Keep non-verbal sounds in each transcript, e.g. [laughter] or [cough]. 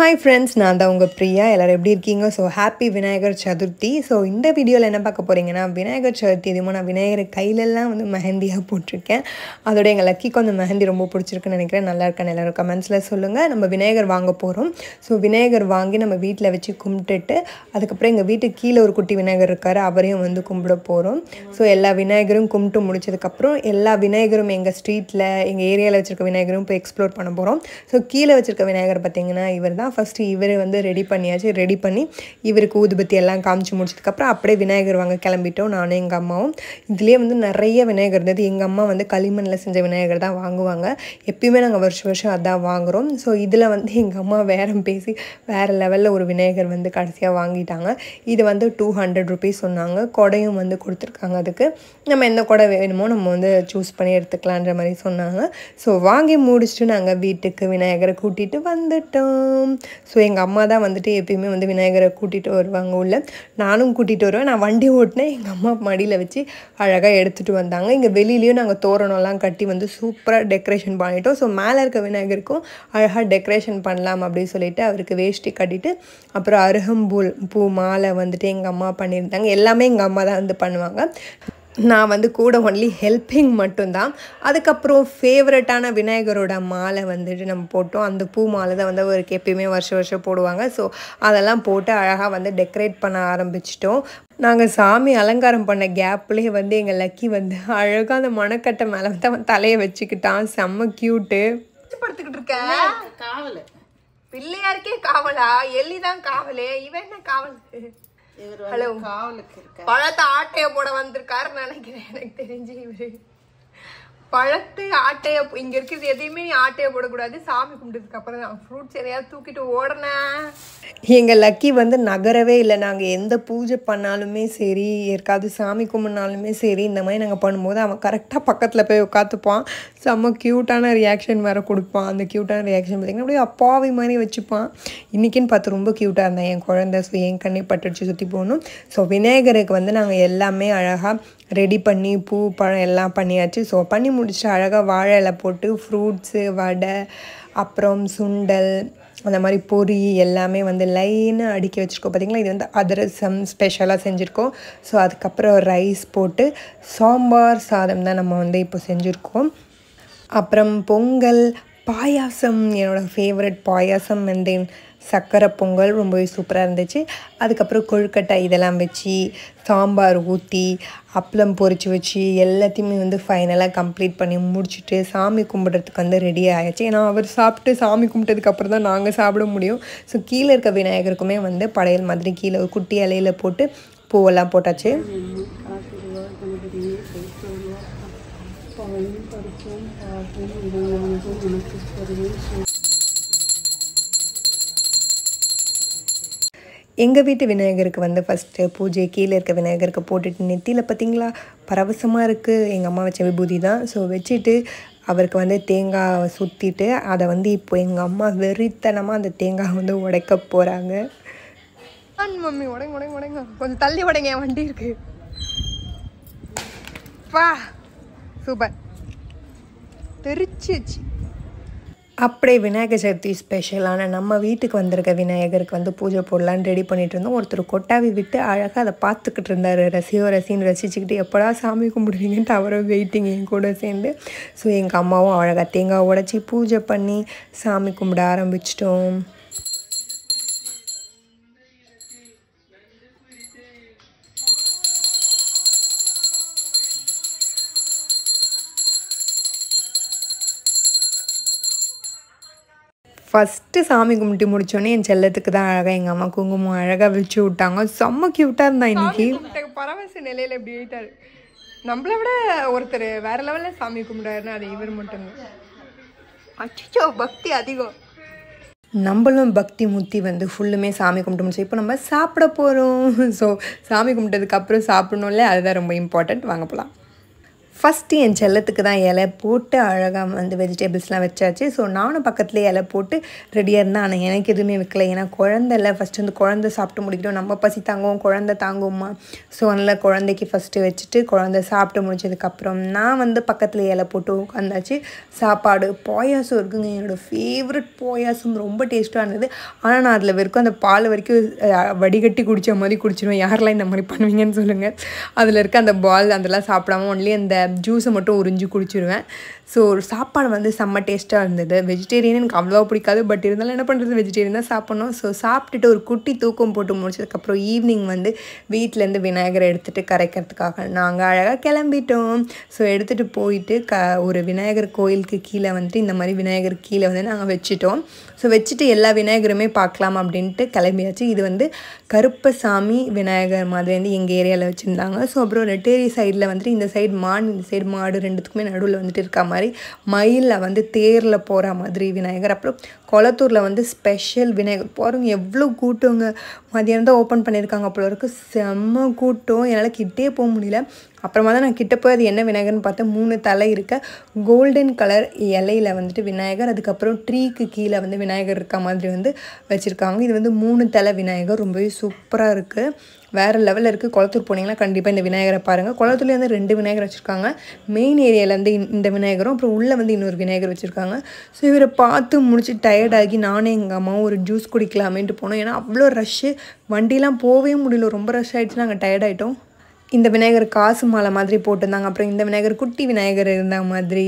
hi friends நான் தான் உங்கள் பிரியா எல்லோரும் எப்படி இருக்கீங்க so happy Vinayagar Chaturthi so இந்த வீடியோவில் என்ன பார்க்க போகிறீங்கன்னா விநாயகர் சதுர்த்தி இதுமோ நான் விநாயகர் கையிலெல்லாம் வந்து மெஹந்தியாக போட்டிருக்கேன் அதோட எங்கள் லக்கிக்கு அந்த மெஹந்தி ரொம்ப பிடிச்சிருக்குன்னு நினைக்கிறேன் நல்லா இருக்கேன் எல்லோரும் கமெண்ட்ஸில் சொல்லுங்கள் நம்ம விநாயகர் வாங்க போகிறோம் ஸோ விநாயகர் வாங்கி நம்ம வீட்டில் வச்சு கும்பிட்டுட்டு அதுக்கப்புறம் எங்கள் வீட்டுக்கு கீழே ஒரு குட்டி விநாயகர் இருக்கார் அவரையும் வந்து கும்பிட போகிறோம் ஸோ எல்லா விநாயகரும் கும்பிட்டு முடிச்சதுக்கப்புறம் எல்லா விநாயகரும் எங்கள் ஸ்ட்ரீட்டில் எங்கள் ஏரியாவில் வச்சுருக்க விநாயகரும் போய் எக்ஸ்ப்ளோர் பண்ண போகிறோம் ஸோ கீழே வச்சுருக்க விநாயகர் பார்த்திங்கன்னா இவர் தான் ஃபஸ்ட்டு இவர் வந்து ரெடி பண்ணியாச்சு ரெடி பண்ணி இவருக்கு ஊதுபத்தி எல்லாம் காமிச்சு முடிச்சதுக்கப்புறம் அப்படியே விநாயகர் வாங்க கிளம்பிட்டோம் நானும் எங்கள் அம்மாவும் இதுலேயே வந்து நிறைய விநாயகர் இருந்தது எங்கள் அம்மா வந்து களிமண்ணில் செஞ்ச விநாயகர் தான் வாங்குவாங்க எப்பயுமே நாங்கள் வருஷம் வருஷம் அதான் வாங்குகிறோம் ஸோ இதில் வந்து எங்கள் அம்மா வேறம் பேசி வேறு லெவலில் ஒரு விநாயகர் வந்து கடைசியாக வாங்கிட்டாங்க இது வந்து டூ ஹண்ட்ரட் ருபீஸ் சொன்னாங்க கொடையும் வந்து கொடுத்துருக்காங்க அதுக்கு நம்ம எந்த கொடை வேணுமோ நம்ம வந்து சூஸ் பண்ணி எடுத்துக்கலான்ற மாதிரி சொன்னாங்க ஸோ வாங்கி முடிச்சுட்டு நாங்கள் வீட்டுக்கு விநாயகரை கூட்டிகிட்டு வந்துட்டோம் ஸோ எங்கள் அம்மா தான் வந்துட்டு எப்பயுமே வந்து விநாயகரை கூட்டிகிட்டு வருவாங்க உள்ள நானும் கூட்டிகிட்டு வருவேன் நான் வண்டி ஓட்டினேன் எங்கள் அம்மா மடியில் வச்சு அழகாக எடுத்துகிட்டு வந்தாங்க இங்கே வெளியிலையும் நாங்கள் தோரணம்லாம் கட்டி வந்து சூப்பராக டெக்கரேஷன் பண்ணிட்டோம் ஸோ மேலே இருக்க விநாயகருக்கும் அழகாக டெக்கரேஷன் பண்ணலாம் அப்படின்னு சொல்லிட்டு அவருக்கு வேஷ்டி கட்டிட்டு அப்புறம் அருகம்பூல் பூ மாலை வந்துட்டு எங்கள் அம்மா பண்ணியிருந்தாங்க எல்லாமே எங்கள் அம்மா தான் வந்து பண்ணுவாங்க நான் வந்து கூட ஒன்லி ஹெல்பிங் மட்டும்தான் அதுக்கப்புறம் ஃபேவரட்டான விநாயகரோட மாலை வந்துட்டு நம்ம போட்டோம் அந்த பூ மாலை தான் வந்து அவருக்கு எப்பயுமே வருஷம் வருஷம் போடுவாங்க ஸோ அதெல்லாம் போட்டு அழகாக வந்து டெக்கரேட் பண்ண ஆரம்பிச்சிட்டோம் நாங்கள் சாமி அலங்காரம் பண்ண கேப்லேயே வந்து எங்கள் லக்கி வந்து அழகாக அந்த மணக்கட்டை மேலே வந்து அவன் தலையை வச்சுக்கிட்டான் செம்ம க்யூட்டு படுத்துக்கிட்டு இருக்கேன் காவல் பிள்ளையாருக்கே காவலா எல்லிதான் காவலே இவன் என்ன காவல் ஹலோ பழத்தை ஆட்டைய போட வந்திருக்காருன்னு நினைக்கிறேன் எனக்கு தெரிஞ்சு இவரு பழத்து ஆட்டைய இங்க இருக்கிறது எதையுமே ஆட்டைய போடக்கூடாது சாமி கும்பிட்டதுக்கு அப்புறம் ஃப்ரூட்ஸ் எதையாவது தூக்கிட்டு ஓடனே எங்க லக்கி வந்து நகரவே இல்லை நாங்க எந்த பூஜை பண்ணாலுமே சரி ஏற்காவது சாமி கும்பிட்னாலுமே சரி இந்த மாதிரி நாங்கள் பண்ணும்போது அவன் கரெக்டாக பக்கத்தில் போய் உட்காந்துப்பான் செம்ம க்யூட்டான ரியாக்ஷன் வேறு கொடுப்பான் அந்த க்யூட்டான ரியாக்ஷன் பார்த்திங்கன்னா அப்படியே அப்பாவி மாதிரி வச்சுப்பான் இன்னைக்குன்னு பார்த்து ரொம்ப க்யூட்டாக இருந்தேன் என் குழந்தை ஸோ என் கண்ணை பட்டடிச்சு சுற்றி போகணும் ஸோ விநாயகருக்கு வந்து நாங்கள் எல்லாமே அழகாக ரெடி பண்ணி பூ பழம் எல்லாம் பண்ணியாச்சு ஸோ பண்ணி முடிச்சு அழகாக வாழை இலை போட்டு ஃப்ரூட்ஸு வடை அப்புறம் சுண்டல் அந்த மாதிரி பொறி எல்லாமே வந்து லைனாக அடுக்கி வச்சுருக்கோம் பார்த்திங்களா இது வந்து அதிரசம் ஸ்பெஷலாக செஞ்சுருக்கோம் ஸோ அதுக்கப்புறம் ரைஸ் போட்டு சாம்பார் சாதம் தான் நம்ம வந்து இப்போ செஞ்சுருக்கோம் அப்புறம் பொங்கல் பாயாசம் என்னோடய ஃபேவரட் பாயாசம் அண்ட் தென் சக்கரை பொங்கல் ரொம்பவே சூப்பராக இருந்துச்சு அதுக்கப்புறம் கொழுக்கட்டை இதெல்லாம் வச்சு சாம்பார் ஊற்றி அப்பளம் பொறிச்சு வச்சு எல்லாத்தையுமே வந்து ஃபைனலாக கம்ப்ளீட் பண்ணி முடிச்சுட்டு சாமி கும்பிட்றதுக்கு வந்து ரெடி ஆயாச்சு ஏன்னா அவர் சாப்பிட்டு சாமி கும்பிட்டதுக்கப்புறம் தான் நாங்கள் சாப்பிட முடியும் ஸோ கீழே இருக்க விநாயகருக்குமே வந்து படையல் மாதிரி கீழே ஒரு குட்டி இலையில் போட்டு பூவெல்லாம் போட்டாச்சு எனக்கு எங்கள் வீட்டு விநாயகருக்கு வந்து ஃபஸ்ட்டு பூஜை கீழே இருக்க விநாயகருக்கு போட்டுட்டு நெத்தியில் பார்த்திங்களா பரவசமாக இருக்குது எங்கள் அம்மா வச்ச விபூதி தான் ஸோ வச்சுட்டு அவருக்கு வந்து தேங்காய் சுற்றிட்டு அதை வந்து இப்போ எங்கள் அம்மா வெறித்தனமாக அந்த தேங்காய் வந்து உடைக்க போகிறாங்க மம்மி உடங்க உடங்க உடங்க கொஞ்சம் தள்ளி உடைங்க என் வண்டி இருக்கு வா சூப்பர் தெரிச்சிச்சு அப்படியே விநாயகர் சதுர்த்தி ஸ்பெஷலான நம்ம வீட்டுக்கு வந்திருக்க விநாயகருக்கு வந்து பூஜை போடலான்னு ரெடி பண்ணிகிட்டு இருந்தோம் ஒருத்தர் கொட்டாவி விட்டு அழகாக அதை பார்த்துக்கிட்டு இருந்தார் ரசியோ ரசின்னு ரசிச்சுக்கிட்டு எப்படா சாமி கும்பிடுவீங்கன்ட்டு அவரோ வெயிட்டிங் என் கூட சேர்ந்து ஸோ எங்கள் அம்மாவும் அழகாக தேங்காய் உடச்சி பூஜை பண்ணி சாமி கும்பிட ஆரம்பிச்சிட்டோம் ஃபஸ்ட்டு சாமி கும்பிட்டு முடிச்சோடனே என் செல்லத்துக்கு தான் அழகாக எங்கள் அம்மா குங்குமம் அழகாக வச்சு விட்டாங்க செம்ம க்யூட்டாக இருந்தா இன்னைக்கு பரவச நிலையில் இப்படி ஆயிட்டார் நம்மளை விட ஒருத்தர் வேற லெவலில் சாமி கும்பிட்டாருன்னா அது இவர் மட்டும்தான் அச்சோ பக்தி அதிகம் நம்மளும் பக்தி முத்தி வந்து ஃபுல்லுமே சாமி கும்பிட்டு முடிச்சு இப்போ நம்ம சாப்பிட போகிறோம் ஸோ [laughs] சாமி கும்பிட்டதுக்கப்புறம் சாப்பிடணும்ல அதுதான் ரொம்ப இம்பார்ட்டண்ட் வாங்க போகலாம் ஃபஸ்ட்டு என் செல்லத்துக்கு தான் இலை போட்டு அழகாக வந்து வெஜிடபிள்ஸ்லாம் வச்சாச்சு ஸோ நானும் பக்கத்தில் இலை போட்டு ரெடியாக இருந்தேன் ஆனால் எனக்கு எதுவுமே வைக்கல ஏன்னா குழந்த இல்லை ஃபஸ்ட்டு வந்து குழந்த சாப்பிட்டு முடிக்கணும் நம்ம பசி தாங்குவோம் குழந்த தாங்குவோமா ஸோ அதனால் குழந்தைக்கு ஃபஸ்ட்டு வச்சுட்டு குழந்த சாப்பிட்டு முடிச்சதுக்கப்புறம் நான் வந்து பக்கத்தில் இலை போட்டு உட்காந்தாச்சு சாப்பாடு பாயாசம் இருக்குங்க என்னோடய ஃபேவரட் பாயாசம் ரொம்ப டேஸ்ட்டாக இருந்தது ஆனால் நான் அதில் வரைக்கும் அந்த பால் வரைக்கும் வடிகட்டி குடித்த மாதிரி குடிச்சிடுவேன் யாரெல்லாம் இந்த மாதிரி பண்ணுவீங்கன்னு சொல்லுங்கள் அதில் இருக்க அந்த பால் அதெல்லாம் சாப்பிடாம ஒன்லி அந்த ஜூஸை மட்டும் உறிஞ்சு குடிச்சிருவேன் ஸோ சாப்பாடு வந்து செம்ம டேஸ்ட்டாக இருந்தது வெஜிடேரியன் எனக்கு அவ்வளோவா பிடிக்காது பட் இருந்தாலும் என்ன பண்ணுறது வெஜிடேரியன் தான் சாப்பிட்ணும் ஸோ சாப்பிட்டுட்டு ஒரு குட்டி தூக்கம் போட்டு முடிச்சதுக்கப்புறம் ஈவினிங் வந்து வீட்டிலேருந்து விநாயகரை எடுத்துகிட்டு கரைக்கிறதுக்காக நாங்கள் அழகாக கிளம்பிட்டோம் ஸோ எடுத்துகிட்டு போயிட்டு க ஒரு விநாயகர் கோயிலுக்கு கீழே வந்துட்டு இந்த மாதிரி விநாயகர் கீழே வந்து நாங்கள் வச்சுட்டோம் ஸோ வச்சுட்டு எல்லா விநாயகருமே பார்க்கலாம் அப்படின்ட்டு கிளம்பியாச்சு இது வந்து கருப்பசாமி விநாயகர் மாதிரி வந்து எங்கள் ஏரியாவில் வச்சுருந்தாங்க ஸோ அப்புறம் ரெட்டேரி சைடில் வந்துட்டு இந்த சைடு மான் மான் இந்த சைடு மாடு ரெண்டுத்துக்குமே நடுவில் வந்துட்டு இருக்க மாதிரி மயிலில் வந்து தேரில் போகிற மாதிரி விநாயகர் அப்புறம் கொளத்தூரில் வந்து ஸ்பெஷல் விநாயகர் போகிறவங்க எவ்வளோ கூட்டங்க மதியானம் தான் ஓப்பன் பண்ணியிருக்காங்க அப்போ வரைக்கும் செம்ம கூட்டம் என்னால் கிட்டே போக முடியல அப்புறமா தான் நான் கிட்ட போய் அது என்ன விநாயகர்னு பார்த்தேன் மூணு தலை இருக்க கோல்டன் கலர் இலையில் வந்துட்டு விநாயகர் அதுக்கப்புறம் ட்ரீக்கு கீழே வந்து விநாயகர் இருக்க மாதிரி வந்து வச்சுருக்காங்க இது வந்து மூணு தலை விநாயகர் ரொம்பவே சூப்பராக இருக்குது வேறு லெவலில் இருக்குது குளத்தூர் போனீங்கன்னா கண்டிப்பாக இந்த விநாயகரை பாருங்கள் குளத்தூர்லேயே வந்து ரெண்டு விநாயகர் வச்சுருக்காங்க வச்சுருக்காங்க மெயின் ஏரியாவிலேருந்து இந்த விநாயகரும் அப்புறம் உள்ளே வந்து இன்னொரு விநாயகர் வச்சுருக்காங்க ஸோ இவரை பார்த்து முடிச்சு டயர்டாகி நானும் எங்கள் அம்மாவும் ஒரு ஜூஸ் குடிக்கலாமேன்ட்டு போனோம் ஏன்னா அவ்வளோ ரஷ்ஷு வண்டிலாம் போகவே முடியல ரொம்ப ரஷ் ஆகிடுச்சு நாங்கள் டயர்டாயிட்டோம் இந்த விநாயகர் காசு மாலை மாதிரி போட்டிருந்தாங்க அப்புறம் இந்த விநாயகர் குட்டி விநாயகர் இருந்த மாதிரி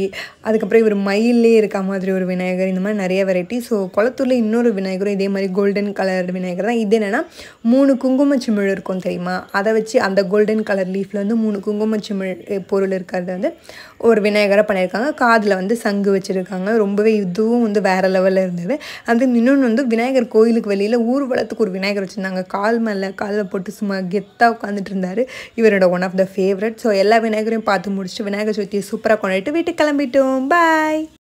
அதுக்கப்புறம் இவர் மயிலே இருக்க மாதிரி ஒரு விநாயகர் இந்த மாதிரி நிறைய வெரைட்டி ஸோ குளத்தூரில் இன்னொரு விநாயகரும் இதே மாதிரி கோல்டன் கலர் விநாயகர் தான் இது என்னென்னா மூணு குங்கும சிமிழ் இருக்கும் தெரியுமா அதை வச்சு அந்த கோல்டன் கலர் லீஃபில் வந்து மூணு குங்கும சிமிழ் பொருள் இருக்கிறது வந்து ஒரு விநாயகரை பண்ணியிருக்காங்க காதில் வந்து சங்கு வச்சுருக்காங்க ரொம்பவே இதுவும் வந்து வேறு லெவலில் இருந்தது அது இன்னொன்று வந்து விநாயகர் கோயிலுக்கு வெளியில் ஊர்வலத்துக்கு ஒரு விநாயகர் வச்சுருந்தாங்க கால் மேலே காலில் போட்டு சும்மா கெத்தாக உட்காந்துட்டு இருந்தார் இவர் விநாயகரோட one of the favourite so எல்லா விநாயகரையும் பார்த்து முடிச்சுட்டு விநாயகர் சுற்றி சூப்பராக கொண்டாடிட்டு வீட்டுக்கு கிளம்பிட்டோம் பாய்